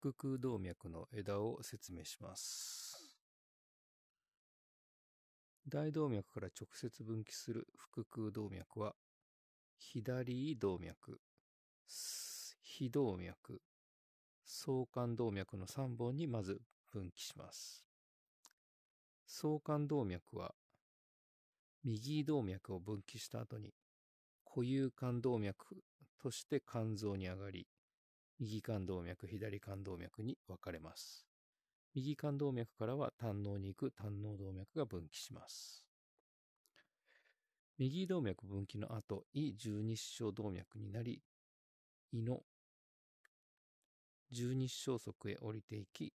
腹腔動脈の枝を説明します。大動脈から直接分岐する腹腔動脈は、左動脈、非動脈、相関動脈の3本にまず分岐します。相関動脈は、右動脈を分岐した後に、固有肝動脈として肝臓に上がり、右冠動脈、左冠動脈に分かれます。右冠動脈からは胆嚢に行く胆嚢動脈が分岐します。右動脈分岐の後、胃十二指腸動脈になり、胃の十二指腸側へ降りていき、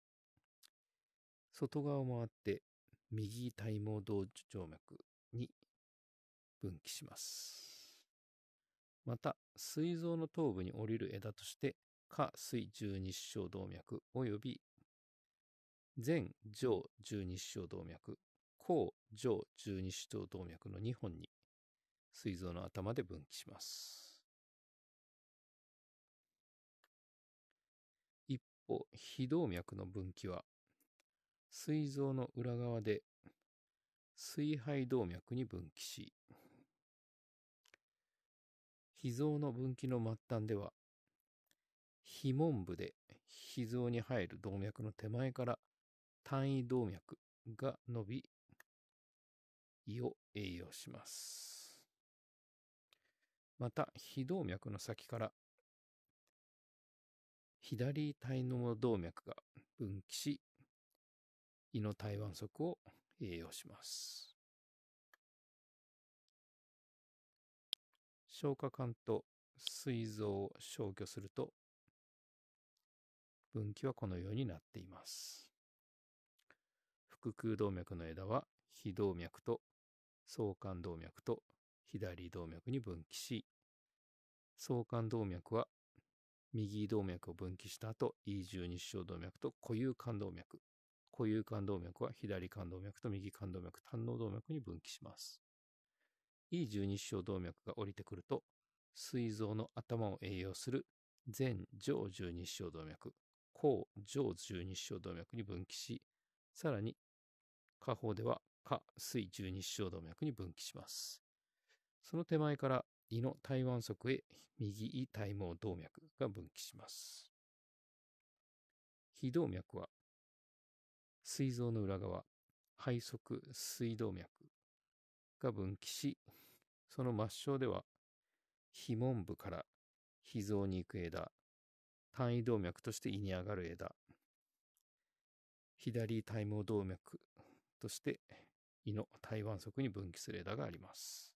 外側を回って右体毛動静脈に分岐します。また、膵臓の頭部に降りる枝として、下水十二指腸動脈及び前上十二指腸動脈、後上十二指腸動脈の2本に、膵臓の頭で分岐します。一方、非動脈の分岐は、膵臓の裏側で水肺動脈に分岐し、脾臓の分岐の末端では、非門部で脾臓に入る動脈の手前から単位動脈が伸び、胃を栄養します。また、非動脈の先から左体の動脈が分岐し、胃の体腕側を栄養します。消化管と膵臓を消去すると分岐はこのようになっています。腹腔動脈の枝は非動脈と相関動脈と左動脈に分岐し、相関動脈は右動脈を分岐した後、E12 指腸動脈と固有冠動脈、固有冠動脈は左冠動脈と右冠動脈、胆の動脈に分岐します。E12 指腸動脈が降りてくると、膵臓の頭を栄養する全上十二指腸動脈、甲上十二指腸動脈に分岐し、さらに、下方では下水十二指腸動脈に分岐します。その手前から胃の台湾側へ右胃体毛動脈が分岐します。非動脈は、膵臓の裏側、肺側膵動脈が分岐し、その末梢では、非門部から脾臓に行く枝、単位動脈として胃に上がる枝。左体毛動脈として胃の体腕側に分岐する枝があります。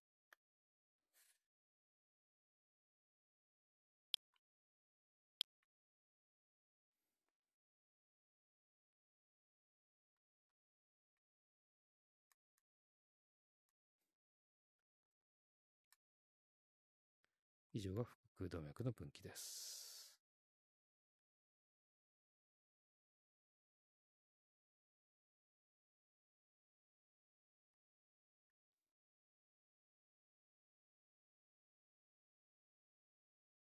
以上が腹腔動脈の分岐です。